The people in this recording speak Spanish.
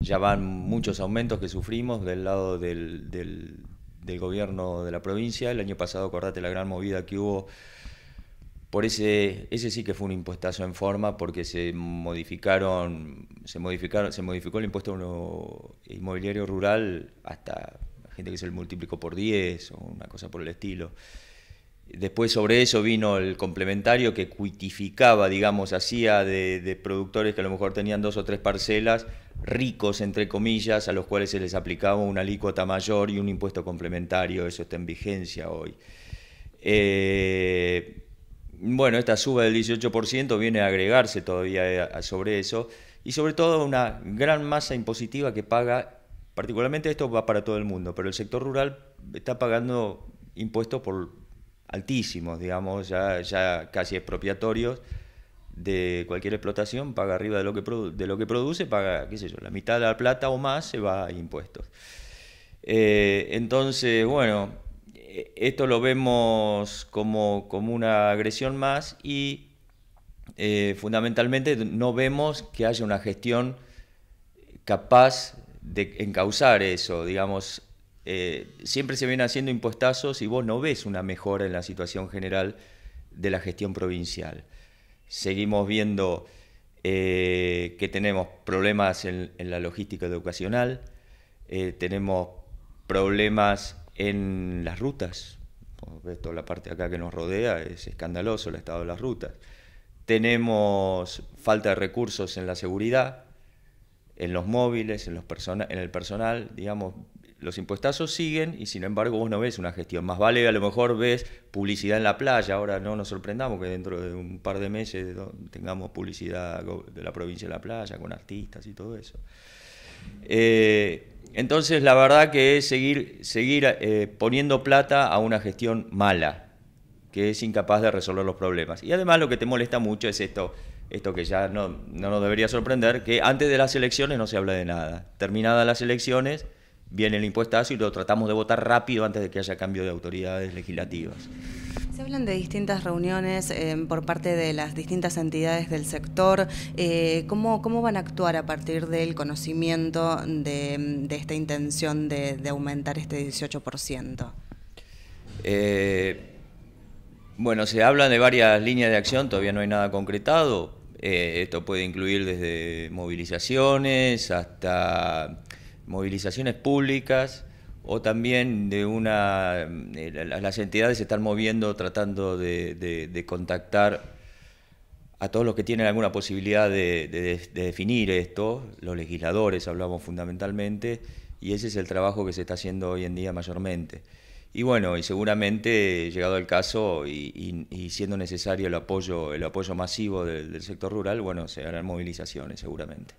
ya van muchos aumentos que sufrimos del lado del, gobierno de la provincia. El año pasado, acordate la gran movida que hubo. Por ese, ese sí que fue un impuestazo en forma porque se modificaron, se modificaron, se modificó el impuesto inmobiliario rural hasta gente que se lo multiplicó por 10 o una cosa por el estilo. Después sobre eso vino el complementario que cuitificaba, digamos, hacía de productores que a lo mejor tenían dos o tres parcelas, ricos, entre comillas, a los cuales se les aplicaba una alícuota mayor y un impuesto complementario, eso está en vigencia hoy. Eh, bueno, esta suba del 18% viene a agregarse todavía eh, sobre eso y sobre todo una gran masa impositiva que paga, particularmente esto va para todo el mundo, pero el sector rural está pagando impuestos por altísimos, digamos, ya, ya casi expropiatorios de cualquier explotación paga arriba de lo que, produce, paga, qué sé yo, la mitad de la plata o más se va a impuestos. Eh, entonces, bueno, e-, esto lo vemos como, una agresión más y eh, fundamentalmente no vemos que haya una gestión capaz de encauzar eso, digamos. Eh, siempre se vienen haciendo impuestazos y vos no ves una mejora en la situación general de la gestión provincial seguimos viendo eh, que tenemos problemas en, la logística educacional, eh, tenemos problemas en las rutas, toda la parte acá que nos rodea es escandaloso el estado de las rutas, tenemos falta de recursos en la seguridad, en los móviles, en, los en el personal, digamos, los impuestazos siguen y sin embargo vos no ves una gestión. Más vale a lo mejor ves publicidad en la playa, ahora no nos sorprendamos que dentro de un par de meses tengamos publicidad de la provincia de la playa con artistas y todo eso. Eh, entonces la verdad que es seguir, seguir eh, poniendo plata a una gestión mala, que es incapaz de resolver los problemas. Y además lo que te molesta mucho es esto, esto que ya no, no nos debería sorprender, que antes de las elecciones no se habla de nada. Terminadas las elecciones viene el impuesto y lo tratamos de votar rápido antes de que haya cambio de autoridades legislativas. Se hablan de distintas reuniones eh, por parte de las distintas entidades del sector. Eh, ¿cómo, van a actuar a partir del conocimiento de, esta intención de, aumentar este 18%? Eh, bueno, se hablan de varias líneas de acción, todavía no hay nada concretado. esto puede incluir desde movilizaciones hasta movilizaciones públicas o también de una... Las entidades se están moviendo tratando de, contactar a todos los que tienen alguna posibilidad de, definir esto, los legisladores hablamos fundamentalmente, y ese es el trabajo que se está haciendo hoy en día mayormente. Y bueno, y seguramente llegado el caso y, siendo necesario el apoyo, el apoyo masivo del sector rural, bueno, se harán movilizaciones seguramente.